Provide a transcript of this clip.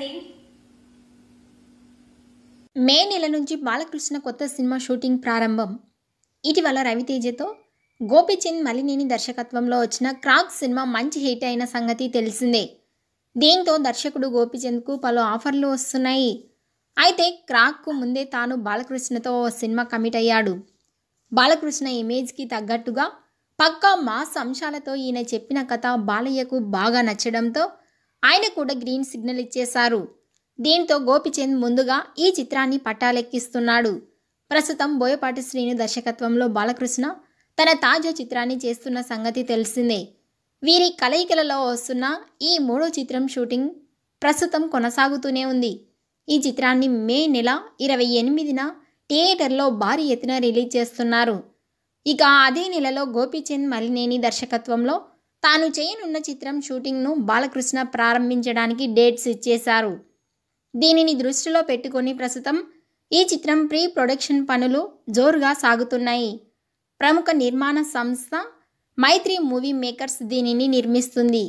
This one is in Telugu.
చేయండి మే నెల నుంచి బాలకృష్ణ కొత్త సినిమా షూటింగ్ ప్రారంభం ఇటీవల రవితేజతో గోపిచంద్ మలినేని దర్శకత్వంలో వచ్చిన క్రాక్ సినిమా మంచి హిట్ అయిన సంగతి తెలిసిందే దీంతో దర్శకుడు గోపిచంద్కు పలు ఆఫర్లు వస్తున్నాయి అయితే క్రాక్కు ముందే తాను బాలకృష్ణతో ఓ సినిమా కమిట్ అయ్యాడు బాలకృష్ణ ఇమేజ్కి తగ్గట్టుగా పక్కా మాస్ అంశాలతో ఈయన చెప్పిన కథ బాలయ్యకు బాగా నచ్చడంతో ఆయన కూడా గ్రీన్ సిగ్నల్ ఇచ్చేశారు దీంతో గోపిచంద్ ముందుగా ఈ చిత్రాన్ని పట్టాలెక్కిస్తున్నాడు ప్రస్తుతం బోయపాటి శ్రీని దర్శకత్వంలో బాలకృష్ణ తన తాజా చిత్రాన్ని చేస్తున్న సంగతి తెలిసిందే వీరి కలయికలలో వస్తున్న ఈ మూడో చిత్రం షూటింగ్ ప్రస్తుతం కొనసాగుతూనే ఉంది ఈ చిత్రాన్ని మే నెల ఇరవై ఎనిమిదిన థియేటర్లో భారీ ఎత్తున రిలీజ్ చేస్తున్నారు ఇక అదే నెలలో గోపీచంద్ మలినేని దర్శకత్వంలో తాను చేయనున్న చిత్రం షూటింగ్ను బాలకృష్ణ ప్రారంభించడానికి డేట్స్ ఇచ్చేశారు దీనిని దృష్టిలో పెట్టుకొని ప్రస్తుతం ఈ చిత్రం ప్రీ ప్రొడక్షన్ పనులు జోరుగా సాగుతున్నాయి ప్రముఖ నిర్మాణ సంస్థ మైత్రి మూవీ మేకర్స్ దీనిని నిర్మిస్తుంది